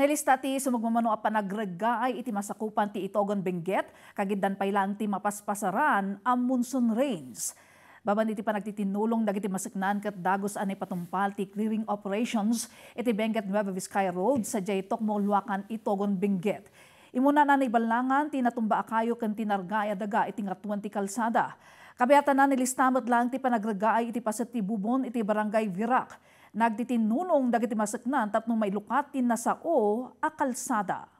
Nailista ti sumagmamano a panagrega iti masakupan ti Itogon Benguet, kagidan pailang ti mapaspasaran ang monsoon rains. Baban iti panagtitinulong dagiti masiknaan kat dagos anay patumpal ti clearing operations iti Benguet Nueva Vizcaya Road sa jay tokmong Itogon Benguet. Imuna na naibalangan tinatumba akayo kan tinargaya daga iti ngatuan ti kalsada. Kabiata na nilistamat lang ti panagragaay iti paset ti bubon iti barangay Virac Nagtitinunong dagiti masaknan tapno may lukatin na sao a kalsada.